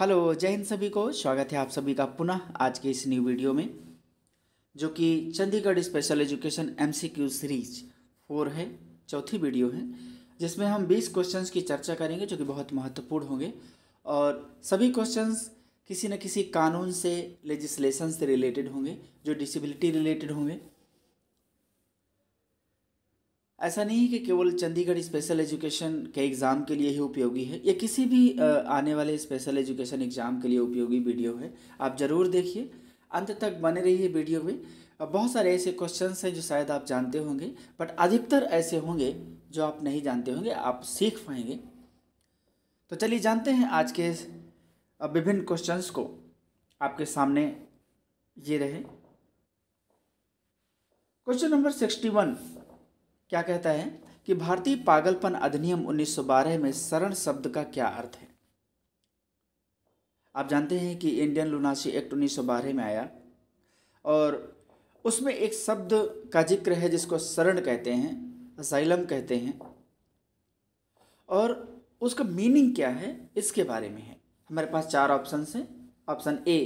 hello जय हिंद सभी को स्वागत है आप सभी का पुनः आज के इस न्यू वीडियो में जो कि Chandigarh special education MCQ series four है चौथी वीडियो है जिसमें हम 20 क्वेश्चंस की चर्चा करेंगे जो कि बहुत महत्वपूर्ण होंगे और सभी क्वेश्चंस किसी न किसी कानून से लेजिस्लेशन से रिलेटेड होंगे जो डिसेबिलिटी रिलेटेड होंगे ऐसा नहीं कि केवल चंडीगढ़ स्पेशल एजुकेशन के एग्ज़ाम के लिए ही उपयोगी है या किसी भी आने वाले स्पेशल एजुकेशन एग्ज़ाम के लिए उपयोगी वीडियो है आप ज़रूर देखिए अंत तक बने रहिए वीडियो में बहुत सारे ऐसे क्वेश्चन हैं जो शायद आप जानते होंगे बट अधिकतर ऐसे होंगे जो आप नहीं जानते होंगे आप सीख पाएंगे तो चलिए जानते हैं आज के विभिन्न क्वेश्चंस को आपके सामने ये रहे क्वेश्चन नंबर सिक्सटी वन क्या कहता है कि भारतीय पागलपन अधिनियम 1912 में शरण शब्द का क्या अर्थ है आप जानते हैं कि इंडियन लुनासी एक्ट 1912 में आया और उसमें एक शब्द का जिक्र है जिसको शरण कहते हैं असाइलम कहते हैं और उसका मीनिंग क्या है इसके बारे में है हमारे पास चार ऑप्शन हैं ऑप्शन ए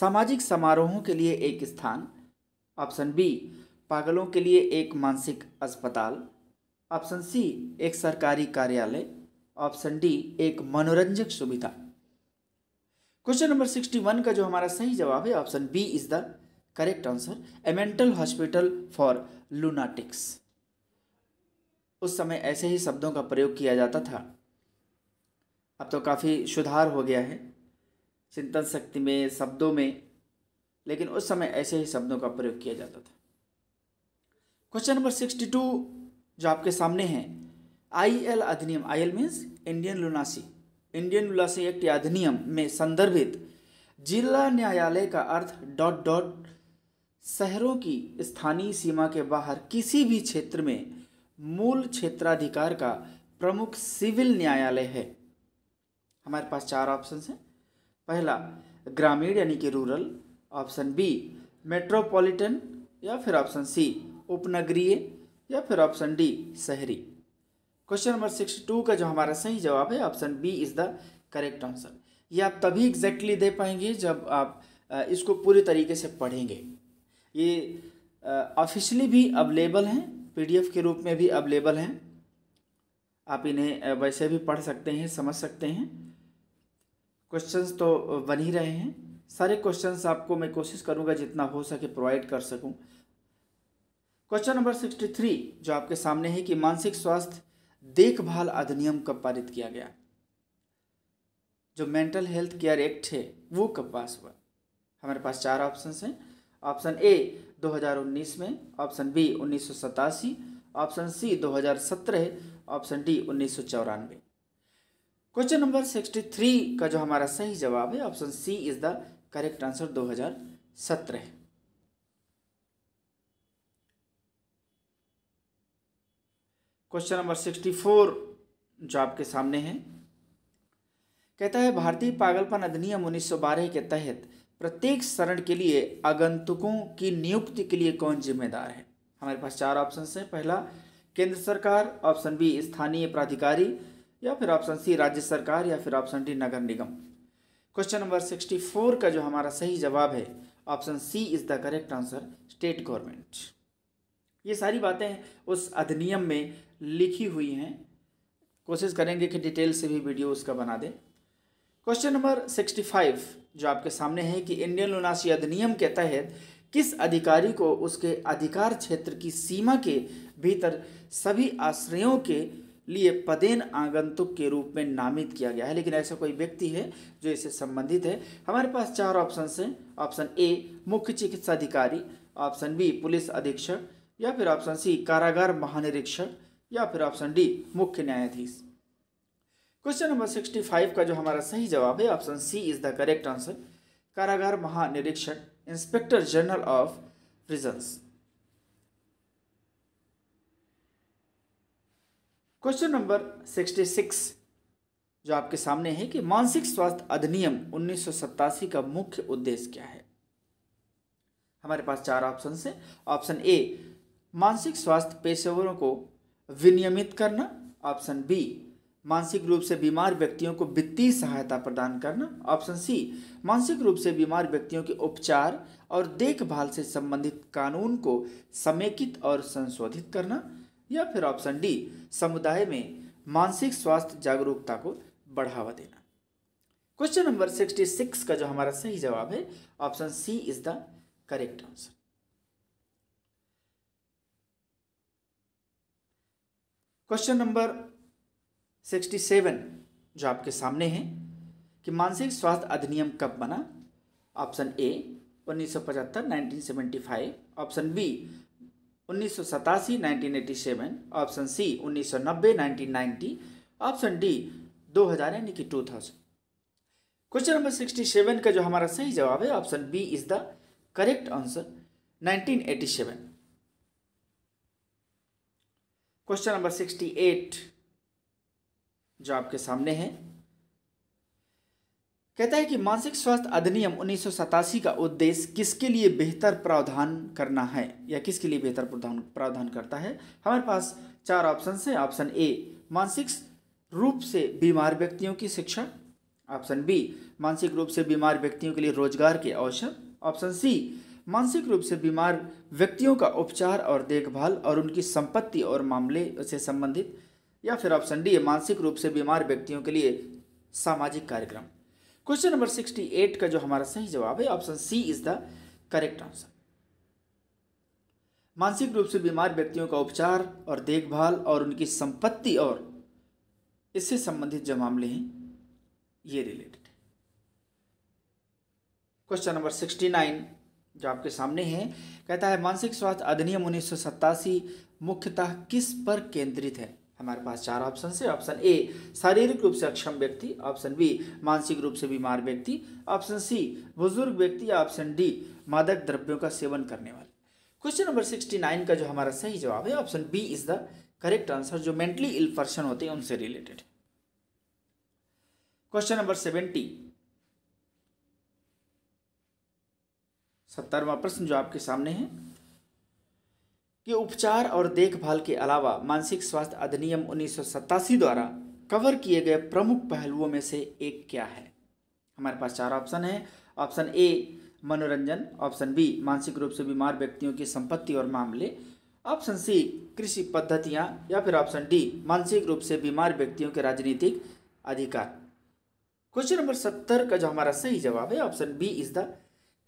सामाजिक समारोहों के लिए एक स्थान ऑप्शन बी पागलों के लिए एक मानसिक अस्पताल ऑप्शन सी एक सरकारी कार्यालय ऑप्शन डी एक मनोरंजक सुविधा क्वेश्चन नंबर सिक्सटी वन का जो हमारा सही जवाब है option B is the correct answer a mental hospital for lunatics उस समय ऐसे ही शब्दों का प्रयोग किया जाता था अब तो काफ़ी सुधार हो गया है चिंतन शक्ति में शब्दों में लेकिन उस समय ऐसे ही शब्दों का प्रयोग किया जाता था क्वेश्चन नंबर सिक्सटी टू जो आपके सामने है आई एल अधिनियम I L means Indian lunacy Indian lunacy act अधिनियम में संदर्भित जिला न्यायालय का अर्थ डॉट डॉट शहरों की स्थानीय सीमा के बाहर किसी भी क्षेत्र में मूल क्षेत्राधिकार का प्रमुख सिविल न्यायालय है हमारे पास चार ऑप्शन हैं पहला ग्रामीण यानी कि रूरल ऑप्शन बी मेट्रोपॉलिटन या फिर ऑप्शन सी उपनगरीय या फिर ऑप्शन डी शहरी क्वेश्चन नंबर सिक्सटी टू का जो हमारा सही जवाब है option B is the correct answer ये आप तभी एग्जैक्टली दे पाएंगे जब आप इसको पूरे तरीके से पढ़ेंगे ये ऑफिशियली भी अवेलेबल हैं पीडीएफ के रूप में भी अवेलेबल हैं आप इन्हें वैसे भी पढ़ सकते हैं समझ सकते हैं क्वेश्चंस तो बन ही रहे हैं सारे क्वेश्चंस आपको मैं कोशिश करूँगा जितना हो सके प्रोवाइड कर सकूँ क्वेश्चन नंबर सिक्सटी थ्री जो आपके सामने है कि मानसिक स्वास्थ्य देखभाल अधिनियम कब पारित किया गया जो मेंटल हेल्थ केयर एक्ट है वो कब पास हुआ हमारे पास चार ऑप्शन हैं ऑप्शन ए 2019 में ऑप्शन बी उन्नीस ऑप्शन सी 2017 ऑप्शन डी उन्नीस क्वेश्चन नंबर 63 का जो हमारा सही जवाब है option C is the correct answer 2017 है क्वेश्चन नंबर सिक्सटी फोर जो आपके सामने है कहता है भारतीय पागलपन अधिनियम बारह के तहत प्रत्येक शरण के लिए आगंतुकों की नियुक्ति के लिए कौन जिम्मेदार है हमारे पास चार ऑप्शन हैं पहला केंद्र सरकार ऑप्शन बी स्थानीय प्राधिकारी या फिर ऑप्शन सी राज्य सरकार या फिर ऑप्शन डी नगर निगम क्वेश्चन नंबर सिक्सटी फोर का जो हमारा सही जवाब है option C is the correct answer state government ये सारी बातें उस अधिनियम में लिखी हुई हैं कोशिश करेंगे कि डिटेल से भी वीडियो उसका बना दें क्वेश्चन नंबर सिक्सटी फाइव जो आपके सामने है कि इंडियन लुनासी अधिनियम के तहत किस अधिकारी को उसके अधिकार क्षेत्र की सीमा के भीतर सभी आश्रयों के लिए पदेन आगंतुक के रूप में नामित किया गया है लेकिन ऐसा कोई व्यक्ति है जो इससे संबंधित है हमारे पास चार ऑप्शन हैं ऑप्शन ए मुख्य चिकित्सा अधिकारी ऑप्शन बी पुलिस अधीक्षक या फिर ऑप्शन सी कारागार महानिरीक्षक या फिर ऑप्शन डी मुख्य न्यायाधीश क्वेश्चन नंबर सिक्सटी फाइव का जो हमारा सही जवाब है option C is the correct answer कारागार महानिरीक्षक inspector general of prisons question number sixty six जो आपके सामने है कि मानसिक स्वास्थ्य अधिनियम उन्नीस का मुख्य उद्देश्य क्या है हमारे पास चार ऑप्शन है ऑप्शन ए मानसिक स्वास्थ्य पेशेवरों को विनियमित करना ऑप्शन बी मानसिक रूप से बीमार व्यक्तियों को वित्तीय सहायता प्रदान करना ऑप्शन सी मानसिक रूप से बीमार व्यक्तियों के उपचार और देखभाल से संबंधित कानून को समेकित और संशोधित करना या फिर ऑप्शन डी समुदाय में मानसिक स्वास्थ्य जागरूकता को बढ़ावा देना क्वेश्चन नंबर सिक्सटी सिक्स का जो हमारा सही जवाब है option C is the correct answer question number sixty seven जो आपके सामने है कि मानसिक स्वास्थ्य अधिनियम कब बना ऑप्शन ए उन्नीस सौ पचहत्तर नाइनटीन 1975 फाइव ऑप्शन बी उन्नीस सौ सतासी nineteen eighty seven option C उन्नीस सौ नब्बे नाइनटीन नाइन्टी ऑप्शन डी दो हज़ार यानी कि two thousand question number sixty seven का जो हमारा सही जवाब है option B is the correct answer nineteen eighty seven question number sixty eight जो आपके सामने है कहता है कि मानसिक स्वास्थ्य अधिनियम उन्नीस का उद्देश्य किसके लिए बेहतर प्रावधान करना है या किसके लिए बेहतर प्रावधान प्रावधान करता है हमारे पास चार ऑप्शन है ऑप्शन ए मानसिक रूप से बीमार व्यक्तियों की शिक्षा ऑप्शन बी मानसिक रूप से बीमार व्यक्तियों के लिए रोजगार के अवसर ऑप्शन सी मानसिक रूप से बीमार व्यक्तियों का उपचार और देखभाल और उनकी संपत्ति और मामले से संबंधित या फिर ऑप्शन डी है मानसिक रूप से बीमार व्यक्तियों के लिए सामाजिक कार्यक्रम क्वेश्चन नंबर सिक्सटी एट का जो हमारा सही जवाब है option C is the correct answer मानसिक रूप से बीमार व्यक्तियों का उपचार और देखभाल और उनकी संपत्ति और इससे संबंधित जो मामले हैं ये related question number sixty nine जो आपके सामने है कहता है मानसिक स्वास्थ्य अधिनियम उन्नीस मुख्यतः किस पर केंद्रित है हमारे पास चार ऑप्शन है ऑप्शन ए शारीरिक रूप से अक्षम व्यक्ति ऑप्शन बी मानसिक रूप से बीमार व्यक्ति ऑप्शन सी बुजुर्ग व्यक्ति या ऑप्शन डी मादक द्रव्यों का सेवन करने वाले क्वेश्चन नंबर सिक्सटी नाइन का जो हमारा सही जवाब है option B is the correct answer जो मेंटली इल पर्सन होते हैं उनसे रिलेटेड क्वेश्चन नंबर सेवेंटी सत्तरवा प्रश्न जो आपके सामने है कि उपचार और देखभाल के अलावा मानसिक स्वास्थ्य अधिनियम उन्नीस द्वारा कवर किए गए प्रमुख पहलुओं में से एक क्या है हमारे पास चार ऑप्शन है ऑप्शन ए मनोरंजन ऑप्शन बी मानसिक रूप से बीमार व्यक्तियों की संपत्ति और मामले ऑप्शन सी कृषि पद्धतियां या फिर ऑप्शन डी मानसिक रूप से बीमार व्यक्तियों के राजनीतिक अधिकार क्वेश्चन नंबर सत्तर का जो हमारा सही जवाब है option B is the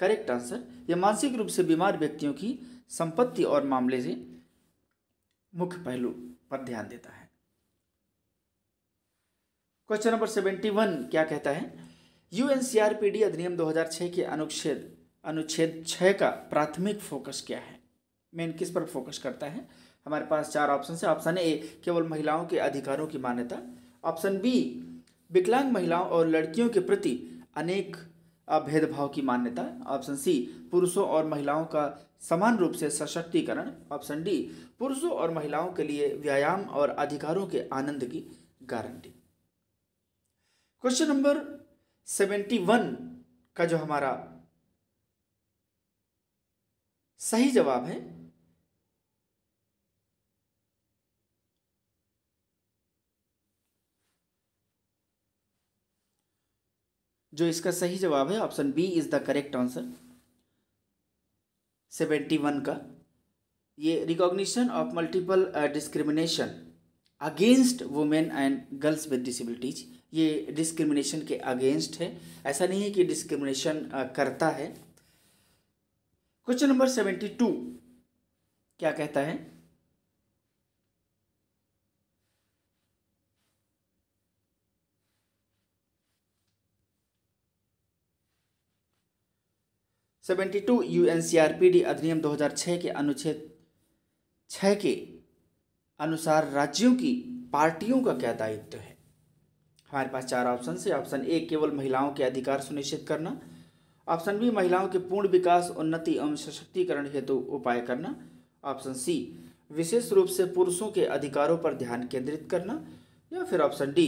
correct answer यह मानसिक रूप से बीमार व्यक्तियों की संपत्ति और मामले से मुख्य पहलू पर ध्यान देता है क्वेश्चन नंबर सेवेंटी वन क्या कहता है यू अधिनियम 2006 के अनुच्छेद अनुच्छेद छः का प्राथमिक फोकस क्या है मेन किस पर फोकस करता है हमारे पास चार ऑप्शन है ऑप्शन ए केवल महिलाओं के अधिकारों की मान्यता ऑप्शन बी विकलांग महिलाओं और लड़कियों के प्रति अनेक भेदभाव की मान्यता ऑप्शन सी पुरुषों और महिलाओं का समान रूप से सशक्तिकरण ऑप्शन डी पुरुषों और महिलाओं के लिए व्यायाम और अधिकारों के आनंद की guarantee question number seventy one का जो हमारा सही जवाब है जो इसका सही जवाब है option B is the correct answer seventy one का ये recognition of multiple discrimination against women and girls with disabilities ये डिस्क्रिमिनेशन के अगेंस्ट है ऐसा नहीं है कि डिस्क्रिमिनेशन uh, करता है क्वेश्चन नंबर सेवेंटी टू क्या कहता है seventy two U N C R P D अधिनियम दो हज़ार छः के अनुच्छेद छः के अनुसार राज्यों की पार्टियों का क्या दायित्व है हमारे पास चार ऑप्शन है ऑप्शन ए केवल महिलाओं के अधिकार सुनिश्चित करना ऑप्शन बी महिलाओं के पूर्ण विकास उन्नति एवं सशक्तिकरण हेतु उपाय करना ऑप्शन सी विशेष रूप से पुरुषों के अधिकारों पर ध्यान केंद्रित करना या फिर ऑप्शन डी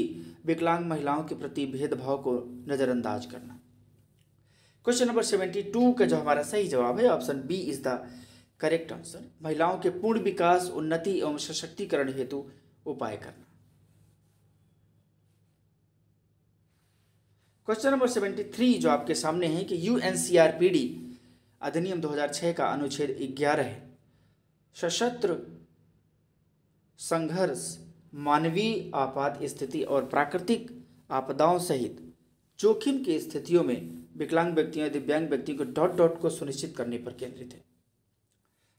विकलांग महिलाओं के प्रति भेदभाव को नज़रअंदाज करना क्वेश्चन नंबर सेवेंटी टू का जो हमारा सही जवाब है option B is the correct answer महिलाओं के पूर्ण विकास उन्नति एवं सशक्तिकरण हेतु उपाय करना क्वेश्चन नंबर सेवेंटी थ्री जो आपके सामने है कि यू अधिनियम 2006 का अनुच्छेद ग्यारह है सशस्त्र संघर्ष मानवीय आपात स्थिति और प्राकृतिक आपदाओं सहित जोखिम की स्थितियों में विकलांग व्यक्तियों दिव्यांग व्यक्तियों को डॉट डॉट को सुनिश्चित करने पर केंद्रित है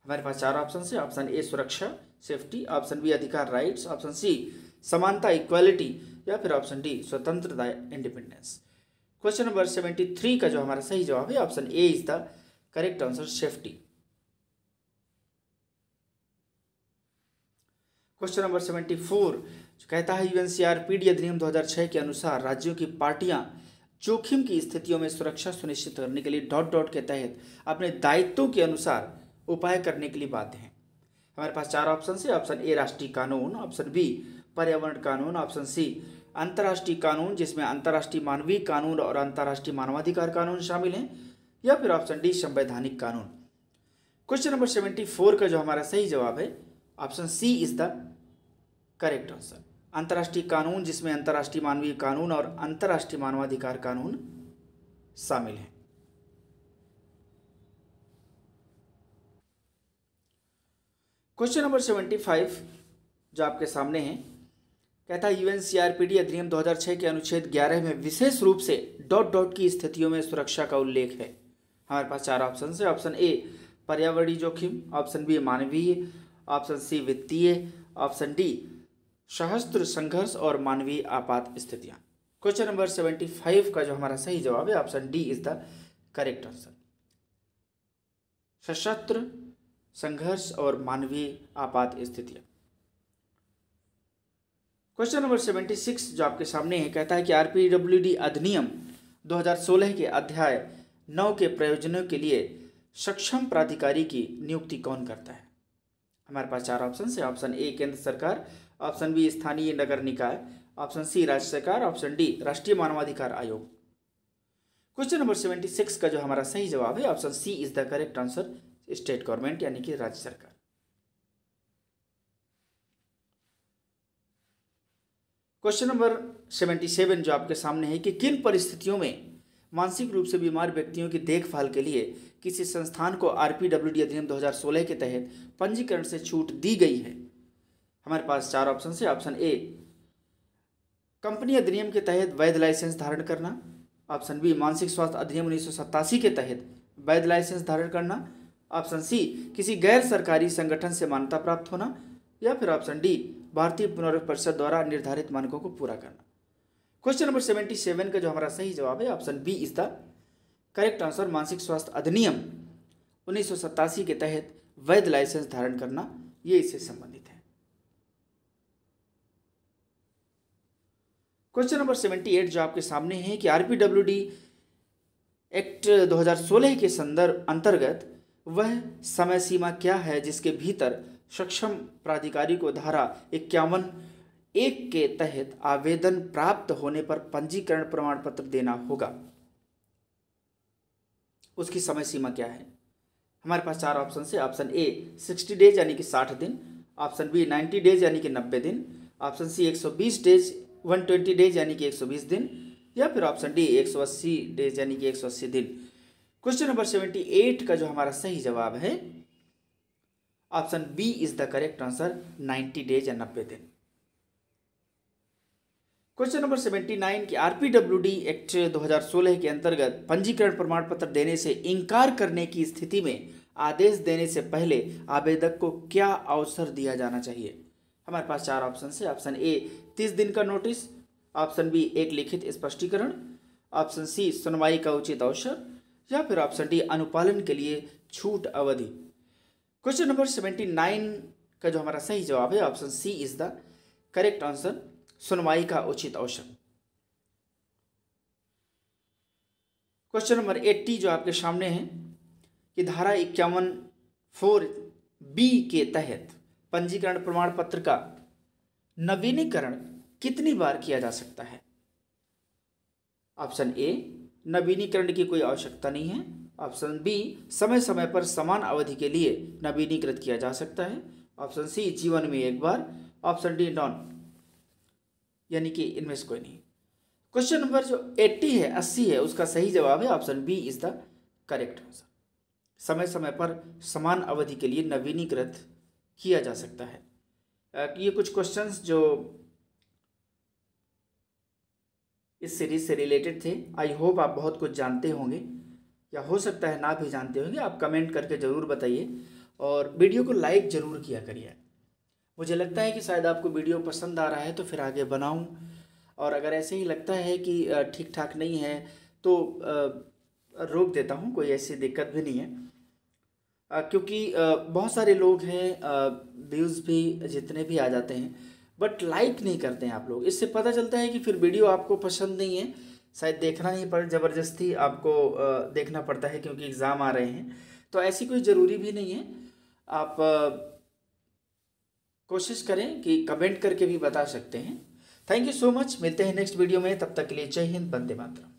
हमारे पास चार ऑप्शन है ऑप्शन ए सुरक्षा सेफ्टी ऑप्शन बी अधिकार राइट्स ऑप्शन सी समानता इक्वालिटी या फिर ऑप्शन डी स्वतंत्रता independence question number seventy three का जो हमारा सही जवाब है option A is the correct answer safety question number seventy four कहता है पीडी अधिनियम दो हजार छह के अनुसार राज्यों की पार्टियां जोखिम की स्थितियों में सुरक्षा सुनिश्चित करने के लिए डॉट डॉट के तहत अपने दायित्वों के अनुसार उपाय करने के लिए बाध्य हैं हमारे पास चार ऑप्शन है ऑप्शन ए राष्ट्रीय कानून ऑप्शन बी पर्यावरण कानून ऑप्शन सी अंतर्राष्ट्रीय कानून जिसमें अंतर्राष्ट्रीय मानवीय कानून और अंतर्राष्ट्रीय मानवाधिकार कानून शामिल हैं या फिर ऑप्शन डी संवैधानिक कानून क्वेश्चन नंबर सेवेंटी फोर का जो हमारा सही जवाब है option C is the correct answer अंतर्राष्ट्रीय कानून जिसमें अंतर्राष्ट्रीय मानवीय कानून और अंतर्राष्ट्रीय मानवाधिकार कानून शामिल हैं क्वेश्चन नंबर सेवेंटी फाइव जो आपके सामने है कहता है यूएन सीआरपीडी अधिनियम 2006 के अनुच्छेद 11 में विशेष रूप से डॉट डॉट की स्थितियों में सुरक्षा का उल्लेख है हमारे पास चार ऑप्शन है ऑप्शन ए पर्यावरणीय जोखिम ऑप्शन बी मानवीय ऑप्शन सी वित्तीय ऑप्शन डी सशस्त्र संघर्ष और मानवीय आपात स्थितियाँ क्वेश्चन नंबर सेवेंटी फाइव का जो हमारा सही जवाब है option D is the correct answer सशस्त्र संघर्ष और मानवीय आपात स्थितियाँ क्वेश्चन नंबर सेवेंटी सिक्स जो आपके सामने है कहता है कि आरपीडब्ल्यूडी अधिनियम 2016 के अध्याय नौ के प्रयोजनों के लिए सक्षम प्राधिकारी की नियुक्ति कौन करता है हमारे पास चार ऑप्शन है ऑप्शन ए केंद्र सरकार ऑप्शन बी स्थानीय नगर निकाय ऑप्शन सी राज्य सरकार ऑप्शन डी राष्ट्रीय मानवाधिकार आयोग क्वेश्चन नंबर सेवेंटी सिक्स का जो हमारा सही जवाब है option C is the correct answer state government यानी कि राज्य सरकार क्वेश्चन नंबर सेवेंटी सेवन जो आपके सामने है कि किन परिस्थितियों में मानसिक रूप से बीमार व्यक्तियों की देखभाल के लिए किसी संस्थान को आर पी डब्ल्यू डी अधिनियम 2016 के तहत पंजीकरण से छूट दी गई है हमारे पास चार ऑप्शन है ऑप्शन ए कंपनी अधिनियम के तहत वैध लाइसेंस धारण करना ऑप्शन बी मानसिक स्वास्थ्य अधिनियम उन्नीस के तहत वैध लाइसेंस धारण करना ऑप्शन सी किसी गैर सरकारी संगठन से मान्यता प्राप्त होना या फिर ऑप्शन डी भारतीय पुनर्व परिषद द्वारा निर्धारित मानकों को पूरा करना क्वेश्चन नंबर सेवेंटी सेवन का जो हमारा सही जवाब है option B is the correct answer मानसिक स्वास्थ्य अधिनियम उन्नीस के तहत वैध लाइसेंस धारण करना ये इससे संबंधित है क्वेश्चन नंबर सेवेंटी एट जो आपके सामने है कि आरपीडब्ल्यूडी एक्ट 2016 के संदर्भ अंतर्गत वह समय सीमा क्या है जिसके भीतर सक्षम प्राधिकारी को धारा इक्यावन एक के तहत आवेदन प्राप्त होने पर पंजीकरण प्रमाण पत्र देना होगा उसकी समय सीमा क्या है हमारे पास चार ऑप्शन है ऑप्शन ए सिक्सटी डेज यानी कि साठ दिन ऑप्शन बी नाइन्टी डेज यानी कि नब्बे दिन ऑप्शन सी एक सौ बीस डेज वन ट्वेंटी डेज यानी कि एक सौ बीस दिन या फिर ऑप्शन डी एक सौ अस्सी डेज यानी कि एक सौ अस्सी दिन क्वेश्चन नंबर सेवेंटी एट का जो हमारा सही जवाब है option B is the correct answer ninety days या नब्बे दिन क्वेश्चन नंबर सेवेंटी नाइन की आरपीडब्ल्यूडी एक्ट 2016 के अंतर्गत पंजीकरण प्रमाण पत्र देने से इनकार करने की स्थिति में आदेश देने से पहले आवेदक को क्या अवसर दिया जाना चाहिए हमारे पास चार ऑप्शन है ऑप्शन ए तीस दिन का नोटिस ऑप्शन बी एक लिखित स्पष्टीकरण ऑप्शन सी सुनवाई का उचित अवसर या फिर ऑप्शन डी अनुपालन के लिए छूट अवधि क्वेश्चन नंबर सेवेंटी नाइन का जो हमारा सही जवाब है option C is the correct answer सुनवाई का उचित अवसर क्वेश्चन नंबर एट्टी जो आपके सामने है कि धारा इक्यावन फोर बी के तहत पंजीकरण प्रमाण पत्र का नवीनीकरण कितनी बार किया जा सकता है ऑप्शन ए नवीनीकरण की कोई आवश्यकता नहीं है ऑप्शन बी समय समय पर समान अवधि के लिए नवीनीकृत किया जा सकता है ऑप्शन सी जीवन में एक बार ऑप्शन डी नॉन यानी कि इनमें से कोई नहीं क्वेश्चन नंबर जो एट्टी है अस्सी है उसका सही जवाब है option B is the correct answer समय समय पर समान अवधि के लिए नवीनीकृत किया जा सकता है ये कुछ क्वेश्चंस जो इस सीरीज से रिलेटेड थे आई होप आप बहुत कुछ जानते होंगे या हो सकता है ना भी जानते होंगे आप कमेंट करके ज़रूर बताइए और वीडियो को लाइक ज़रूर किया करिए मुझे लगता है कि शायद आपको वीडियो पसंद आ रहा है तो फिर आगे बनाऊँ और अगर ऐसे ही लगता है कि ठीक ठाक नहीं है तो रोक देता हूँ कोई ऐसी दिक्कत भी नहीं है क्योंकि बहुत सारे लोग हैं व्यूज़ भी जितने भी आ जाते हैं बट लाइक नहीं करते हैं आप लोग इससे पता चलता है कि फिर वीडियो आपको पसंद नहीं है शायद देखना ही पड़ ज़बरदस्ती आपको देखना पड़ता है क्योंकि एग्ज़ाम आ रहे हैं तो ऐसी कोई ज़रूरी भी नहीं है आप कोशिश करें कि कमेंट करके भी बता सकते हैं थैंक यू सो मच मिलते हैं नेक्स्ट वीडियो में तब तक के लिए जय हिंद बंदे मातरम